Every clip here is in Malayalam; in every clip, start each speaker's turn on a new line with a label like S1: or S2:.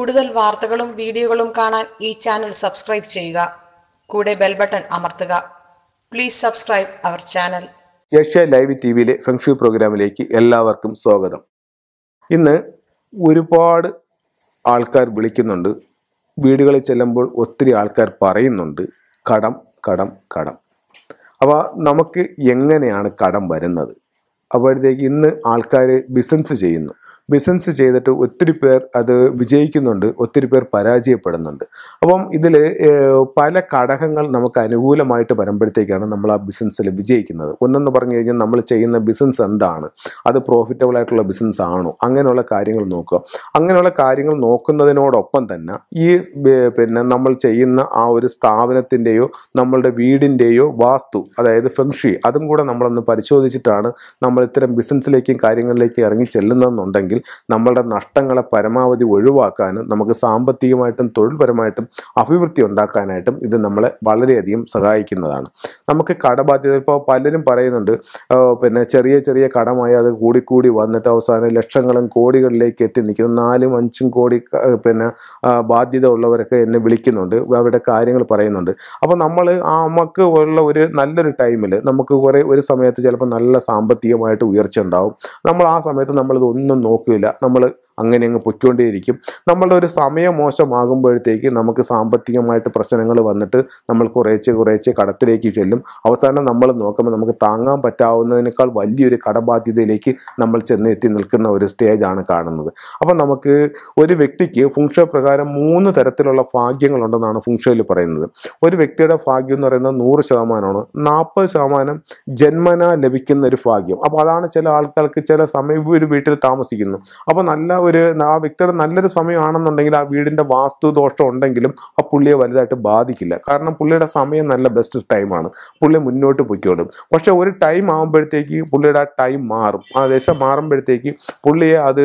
S1: കൂടുതൽ വാർത്തകളും വീഡിയോകളും കാണാൻ ഈ ചാനൽ സബ്സ്ക്രൈബ് ചെയ്യുക കൂടെ ബെൽ ബട്ടൺ അമർത്തുക please subscribe our channel Asia live ടി വിയിലെ ഫെങ്ഷു പ്രോഗ്രാമിലേക്ക് എല്ലാവർക്കും സ്വാഗതം ഇന്ന് ഒരുപാട് ആൾക്കാർ വിളിക്കുന്നുണ്ട് വീടുകളിൽ ചെല്ലുമ്പോൾ ഒത്തിരി ആൾക്കാർ പറയുന്നുണ്ട് കടം കടം കടം അപ്പോൾ നമുക്ക് എങ്ങനെയാണ് കടം വരുന്നത് അപ്പോഴത്തേക്ക് ഇന്ന് ആൾക്കാർ ബിസിനസ് ചെയ്യുന്നു ബിസിനസ് ചെയ്തിട്ട് ഒത്തിരി പേർ അത് വിജയിക്കുന്നുണ്ട് ഒത്തിരി പേർ പരാജയപ്പെടുന്നുണ്ട് അപ്പം ഇതിൽ പല ഘടകങ്ങൾ നമുക്ക് അനുകൂലമായിട്ട് വരുമ്പോഴത്തേക്കാണ് നമ്മൾ ആ ബിസിനസ്സിൽ വിജയിക്കുന്നത് ഒന്നെന്ന് പറഞ്ഞു കഴിഞ്ഞാൽ നമ്മൾ ചെയ്യുന്ന ബിസിനസ് എന്താണ് അത് പ്രോഫിറ്റബിൾ ആയിട്ടുള്ള ബിസിനസ് ആണോ അങ്ങനെയുള്ള കാര്യങ്ങൾ നോക്കുക അങ്ങനെയുള്ള കാര്യങ്ങൾ നോക്കുന്നതിനോടൊപ്പം തന്നെ ഈ പിന്നെ നമ്മൾ ചെയ്യുന്ന ആ ഒരു സ്ഥാപനത്തിൻ്റെയോ നമ്മളുടെ വീടിൻ്റെയോ വാസ്തു അതായത് ഫെങ്ഷി അതും കൂടെ നമ്മളൊന്ന് പരിശോധിച്ചിട്ടാണ് നമ്മൾ ഇത്തരം ബിസിനസ്സിലേക്കും കാര്യങ്ങളിലേക്കും ഇറങ്ങി ചെല്ലുന്നതെന്നുണ്ടെങ്കിൽ നമ്മളുടെ നഷ്ടങ്ങളെ പരമാവധി ഒഴിവാക്കാനും നമുക്ക് സാമ്പത്തികമായിട്ടും തൊഴിൽപരമായിട്ടും അഭിവൃദ്ധി ഉണ്ടാക്കാനായിട്ടും ഇത് നമ്മളെ വളരെയധികം സഹായിക്കുന്നതാണ് നമുക്ക് കടബാധ്യത ഇപ്പോൾ പലരും പറയുന്നുണ്ട് പിന്നെ ചെറിയ ചെറിയ കടമായി അത് കൂടിക്കൂടി വന്നിട്ട് അവസാനം ലക്ഷങ്ങളും കോടികളിലേക്ക് എത്തി നിൽക്കുന്നു നാലും അഞ്ചും കോടി പിന്നെ ബാധ്യത ഉള്ളവരൊക്കെ എന്നെ വിളിക്കുന്നുണ്ട് അവരുടെ കാര്യങ്ങൾ പറയുന്നുണ്ട് അപ്പോൾ നമ്മൾ ആ നമുക്ക് ഉള്ള ഒരു നല്ലൊരു ടൈമിൽ നമുക്ക് കുറേ ഒരു സമയത്ത് ചിലപ്പോൾ നല്ല സാമ്പത്തികമായിട്ട് ഉയർച്ച ഉണ്ടാവും നമ്മൾ ആ സമയത്ത് നമ്മളിതൊന്നും നോക്കി നോക്കില്ല നമ്മൾ അങ്ങനെ അങ്ങ് പൊയ്ക്കൊണ്ടേയിരിക്കും നമ്മളുടെ ഒരു സമയം മോശമാകുമ്പോഴത്തേക്ക് നമുക്ക് സാമ്പത്തികമായിട്ട് പ്രശ്നങ്ങൾ വന്നിട്ട് നമ്മൾ കുറേച്ചെ കുറേച്ചെ കടത്തിലേക്ക് ചെല്ലും അവസാനം നമ്മൾ നോക്കുമ്പോൾ നമുക്ക് താങ്ങാൻ പറ്റാവുന്നതിനേക്കാൾ വലിയൊരു കടബാധ്യതയിലേക്ക് നമ്മൾ ചെന്നെത്തി നിൽക്കുന്ന ഒരു സ്റ്റേജ് ആണ് കാണുന്നത് അപ്പം നമുക്ക് ഒരു വ്യക്തിക്ക് ഫുങ്ഷോ പ്രകാരം മൂന്ന് തരത്തിലുള്ള ഭാഗ്യങ്ങളുണ്ടെന്നാണ് ഫുങ്ഷോയിൽ പറയുന്നത് ഒരു വ്യക്തിയുടെ ഭാഗ്യം എന്ന് പറയുന്നത് നൂറ് ശതമാനമാണ് നാൽപ്പത് ശതമാനം ജന്മന ലഭിക്കുന്ന ഒരു ഭാഗ്യം അപ്പോൾ അതാണ് ചില ആൾക്കാർക്ക് ചില സമയം ഒരു വീട്ടിൽ താമസിക്കുന്നത് ചെയ്യുന്നു അപ്പോൾ നല്ല ഒരു ആ വ്യക്തിയുടെ നല്ലൊരു സമയമാണെന്നുണ്ടെങ്കിൽ ആ വീടിന്റെ വാസ്തു ദോഷം ഉണ്ടെങ്കിലും ആ പുള്ളിയെ വലുതായിട്ട് ബാധിക്കില്ല കാരണം പുള്ളിയുടെ സമയം നല്ല ബെസ്റ്റ് ടൈമാണ് പുള്ളി മുന്നോട്ട് പൊയ്ക്കോളും പക്ഷെ ഒരു ടൈം ആകുമ്പോഴത്തേക്ക് പുള്ളിയുടെ ആ ടൈം മാറും ആ ദശ മാറുമ്പോഴത്തേക്ക് പുള്ളിയെ അത്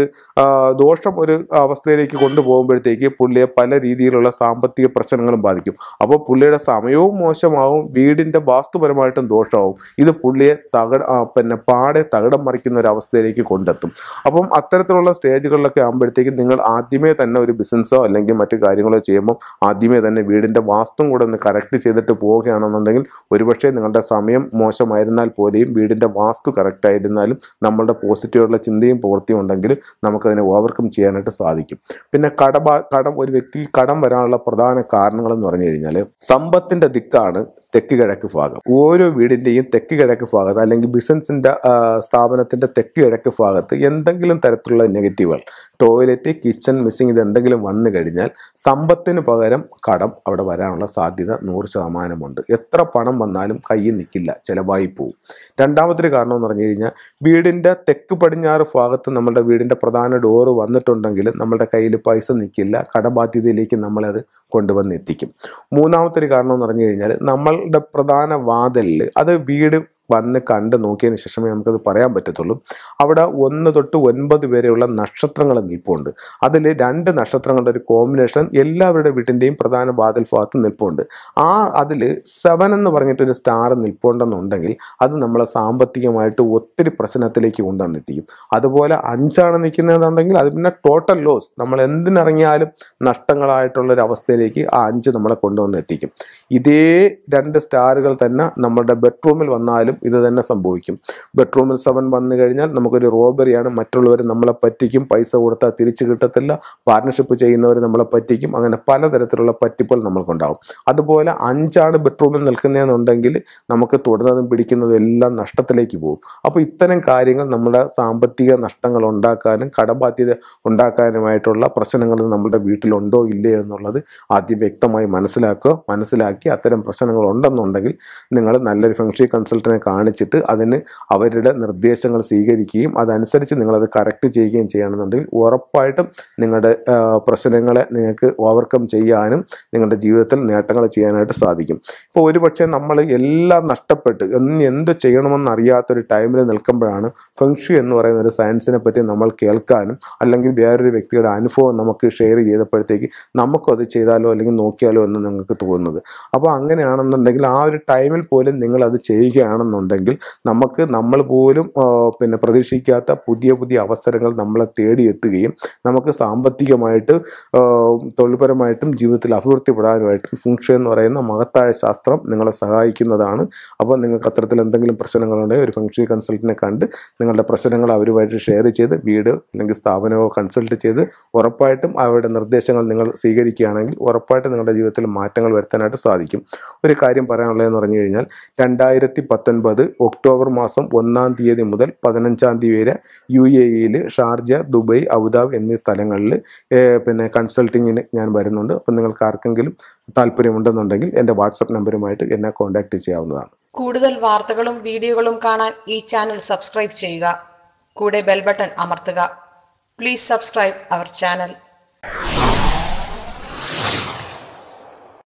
S1: ദോഷം ഒരു അവസ്ഥയിലേക്ക് കൊണ്ടുപോകുമ്പോഴത്തേക്ക് പുള്ളിയെ പല രീതിയിലുള്ള സാമ്പത്തിക പ്രശ്നങ്ങളും ബാധിക്കും അപ്പോൾ പുള്ളിയുടെ സമയവും മോശമാവും വീടിൻ്റെ വാസ്തുപരമായിട്ടും ദോഷമാവും ഇത് പുള്ളിയെ തകട പിന്നെ പാടെ തകടം മറിക്കുന്ന ഒരു അവസ്ഥയിലേക്ക് കൊണ്ടെത്തും അപ്പം അത്ര അത്തരത്തിലുള്ള സ്റ്റേജുകളിലൊക്കെ ആകുമ്പോഴത്തേക്കും നിങ്ങൾ ആദ്യമേ തന്നെ ഒരു ബിസിനസ്സോ അല്ലെങ്കിൽ മറ്റു കാര്യങ്ങളോ ചെയ്യുമ്പോൾ ആദ്യമേ തന്നെ വീടിൻ്റെ വാസ്തും കൂടെ ഒന്ന് കറക്റ്റ് ചെയ്തിട്ട് പോവുകയാണെന്നുണ്ടെങ്കിൽ ഒരുപക്ഷെ നിങ്ങളുടെ സമയം മോശമായിരുന്നാൽ പോലെയും വീടിൻ്റെ വാസ്തു കറക്റ്റ് ആയിരുന്നാലും നമ്മളുടെ പോസിറ്റീവുള്ള ചിന്തയും പൂർത്തിയും ഉണ്ടെങ്കിൽ നമുക്കതിനെ ഓവർകം ചെയ്യാനായിട്ട് സാധിക്കും പിന്നെ കടബ കടം ഒരു വ്യക്തി കടം വരാനുള്ള പ്രധാന കാരണങ്ങളെന്ന് പറഞ്ഞു കഴിഞ്ഞാൽ സമ്പത്തിൻ്റെ ദിക്കാണ് തെക്ക് കിഴക്ക് ഭാഗം ഓരോ വീടിൻ്റെയും തെക്ക് കിഴക്ക് ഭാഗത്ത് അല്ലെങ്കിൽ ബിസിനസിൻ്റെ സ്ഥാപനത്തിൻ്റെ തെക്ക് കിഴക്ക് ഭാഗത്ത് എന്തെങ്കിലും തരത്തിൽ തരത്തിലുള്ള നെഗറ്റീവുകൾ ടോയ്ലറ്റ് കിച്ചൺ മിസ്സിങ് ഇതെന്തെങ്കിലും വന്നു കഴിഞ്ഞാൽ സമ്പത്തിന് പകരം കടം അവിടെ വരാനുള്ള സാധ്യത നൂറ് ശതമാനമുണ്ട് എത്ര പണം വന്നാലും കയ്യിൽ നിൽക്കില്ല ചിലവായി പോവും രണ്ടാമത്തെ കാരണം എന്ന് പറഞ്ഞു കഴിഞ്ഞാൽ വീടിൻ്റെ തെക്ക് പടിഞ്ഞാറ് ഭാഗത്ത് നമ്മുടെ വീടിൻ്റെ പ്രധാന ഡോറ് വന്നിട്ടുണ്ടെങ്കിൽ നമ്മുടെ കയ്യിൽ പൈസ നിൽക്കില്ല കടബാധ്യതയിലേക്ക് നമ്മളത് കൊണ്ടുവന്നെത്തിക്കും മൂന്നാമത്തെ മൂന്നാമത്തൊരു കാരണം എന്ന് പറഞ്ഞു കഴിഞ്ഞാൽ നമ്മളുടെ പ്രധാന വാതലിൽ അത് വീട് വന്ന് കണ്ട് നോക്കിയതിന് ശേഷമേ നമുക്കത് പറയാൻ പറ്റത്തുള്ളൂ അവിടെ ഒന്ന് തൊട്ട് ഒൻപത് വരെയുള്ള നക്ഷത്രങ്ങൾ നിൽപ്പുണ്ട് അതിൽ രണ്ട് നക്ഷത്രങ്ങളുടെ ഒരു കോമ്പിനേഷൻ എല്ലാവരുടെ വീട്ടിൻ്റെയും പ്രധാന വാതിൽ ഭാഗത്ത് നിൽപ്പുണ്ട് ആ അതിൽ സെവൻ എന്ന് പറഞ്ഞിട്ടൊരു സ്റ്റാർ നിൽപ്പുണ്ടെന്നുണ്ടെങ്കിൽ അത് നമ്മളെ സാമ്പത്തികമായിട്ട് ഒത്തിരി പ്രശ്നത്തിലേക്ക് കൊണ്ടുവന്നെത്തിക്കും അതുപോലെ അഞ്ചാണ് നിൽക്കുന്നതെന്നുണ്ടെങ്കിൽ അത് പിന്നെ ടോട്ടൽ ലോസ് നമ്മൾ എന്തിനിറങ്ങിയാലും നഷ്ടങ്ങളായിട്ടുള്ളൊരു അവസ്ഥയിലേക്ക് ആ അഞ്ച് നമ്മളെ കൊണ്ടുവന്നെത്തിക്കും ഇതേ രണ്ട് സ്റ്റാറുകൾ തന്നെ നമ്മുടെ ബെഡ്റൂമിൽ വന്നാലും വീട്ടിലും ഇത് തന്നെ സംഭവിക്കും ബെഡ്റൂമിൽ സെവൻ വന്നു കഴിഞ്ഞാൽ നമുക്കൊരു റോബറിയാണ് മറ്റുള്ളവർ നമ്മളെ പറ്റിക്കും പൈസ കൊടുത്താൽ തിരിച്ചു കിട്ടത്തില്ല പാർട്ട്ണർഷിപ്പ് ചെയ്യുന്നവർ നമ്മളെ പറ്റിക്കും അങ്ങനെ പലതരത്തിലുള്ള പറ്റിപ്പുകൾ നമ്മൾക്കുണ്ടാകും അതുപോലെ അഞ്ചാണ് ബെഡ്റൂമിൽ നിൽക്കുന്നതെന്നുണ്ടെങ്കിൽ നമുക്ക് തുടർന്നതും പിടിക്കുന്നതും എല്ലാം നഷ്ടത്തിലേക്ക് പോകും അപ്പോൾ ഇത്തരം കാര്യങ്ങൾ നമ്മുടെ സാമ്പത്തിക നഷ്ടങ്ങൾ ഉണ്ടാക്കാനും കടബാധ്യത ഉണ്ടാക്കാനുമായിട്ടുള്ള പ്രശ്നങ്ങൾ നമ്മുടെ വീട്ടിലുണ്ടോ ഇല്ലയോ എന്നുള്ളത് ആദ്യം വ്യക്തമായി മനസ്സിലാക്കുക മനസ്സിലാക്കി അത്തരം പ്രശ്നങ്ങൾ ഉണ്ടെന്നുണ്ടെങ്കിൽ നിങ്ങൾ നല്ലൊരു ഫെങ്ഷി കൺസൾട്ടനെ കാണിച്ചിട്ട് അതിന് അവരുടെ നിർദ്ദേശങ്ങൾ സ്വീകരിക്കുകയും അതനുസരിച്ച് നിങ്ങളത് കറക്റ്റ് ചെയ്യുകയും ചെയ്യണമെന്നുണ്ടെങ്കിൽ ഉറപ്പായിട്ടും നിങ്ങളുടെ പ്രശ്നങ്ങളെ നിങ്ങൾക്ക് ഓവർകം ചെയ്യാനും നിങ്ങളുടെ ജീവിതത്തിൽ നേട്ടങ്ങൾ ചെയ്യാനായിട്ട് സാധിക്കും ഇപ്പോൾ ഒരുപക്ഷെ നമ്മൾ എല്ലാം നഷ്ടപ്പെട്ട് ഇന്ന് എന്ത് ചെയ്യണമെന്നറിയാത്തൊരു ടൈമിൽ നിൽക്കുമ്പോഴാണ് ഫെങ്ഷു എന്ന് പറയുന്ന ഒരു സയൻസിനെ പറ്റി നമ്മൾ കേൾക്കാനും അല്ലെങ്കിൽ വേറൊരു വ്യക്തിയുടെ അനുഭവം നമുക്ക് ഷെയർ ചെയ്തപ്പോഴത്തേക്ക് നമുക്കത് ചെയ്താലോ അല്ലെങ്കിൽ നോക്കിയാലോ എന്ന് നിങ്ങൾക്ക് തോന്നുന്നത് അപ്പോൾ അങ്ങനെയാണെന്നുണ്ടെങ്കിൽ ആ ഒരു ടൈമിൽ പോലും നിങ്ങളത് ചെയ്യുകയാണെന്ന് എന്നുണ്ടെങ്കിൽ നമുക്ക് നമ്മൾ പോലും പിന്നെ പ്രതീക്ഷിക്കാത്ത പുതിയ പുതിയ അവസരങ്ങൾ നമ്മളെ തേടിയെത്തുകയും നമുക്ക് സാമ്പത്തികമായിട്ട് തൊഴിൽപരമായിട്ടും ജീവിതത്തിൽ അഭിവൃദ്ധിപ്പെടാനുമായിട്ടും ഫുങ്ഷൻ എന്ന് പറയുന്ന മഹത്തായ ശാസ്ത്രം നിങ്ങളെ സഹായിക്കുന്നതാണ് അപ്പോൾ നിങ്ങൾക്ക് അത്തരത്തിൽ എന്തെങ്കിലും പ്രശ്നങ്ങളുണ്ടെങ്കിൽ ഒരു ഫംഗ്ഷൻ കൺസൾട്ടിനെ കണ്ട് നിങ്ങളുടെ പ്രശ്നങ്ങൾ അവരുമായിട്ട് ഷെയർ ചെയ്ത് വീട് അല്ലെങ്കിൽ സ്ഥാപനമോ കൺസൾട്ട് ചെയ്ത് ഉറപ്പായിട്ടും അവരുടെ നിർദ്ദേശങ്ങൾ നിങ്ങൾ സ്വീകരിക്കുകയാണെങ്കിൽ ഉറപ്പായിട്ടും നിങ്ങളുടെ ജീവിതത്തിൽ മാറ്റങ്ങൾ വരുത്താനായിട്ട് സാധിക്കും ഒരു കാര്യം പറയാനുള്ളതെന്ന് പറഞ്ഞു കഴിഞ്ഞാൽ രണ്ടായിരത്തി ഒൻപത് ഒക്ടോബർ മാസം ഒന്നാം തീയതി മുതൽ പതിനഞ്ചാം തീയതി വരെ യു എ ഇയിൽ ഷാർജ ദുബൈ അബുദാബി എന്നീ സ്ഥലങ്ങളിൽ പിന്നെ കൺസൾട്ടിങ്ങിന് ഞാൻ വരുന്നുണ്ട് അപ്പം നിങ്ങൾക്ക് ആർക്കെങ്കിലും താല്പര്യമുണ്ടെന്നുണ്ടെങ്കിൽ എൻ്റെ വാട്സപ്പ് നമ്പറുമായിട്ട് എന്നെ കോൺടാക്റ്റ് ചെയ്യാവുന്നതാണ് കൂടുതൽ വാർത്തകളും വീഡിയോകളും കാണാൻ ഈ ചാനൽ സബ്സ്ക്രൈബ് ചെയ്യുക കൂടെ ബെൽ ബട്ടൺ അമർത്തുക പ്ലീസ് സബ്സ്ക്രൈബ് അവർ ചാനൽ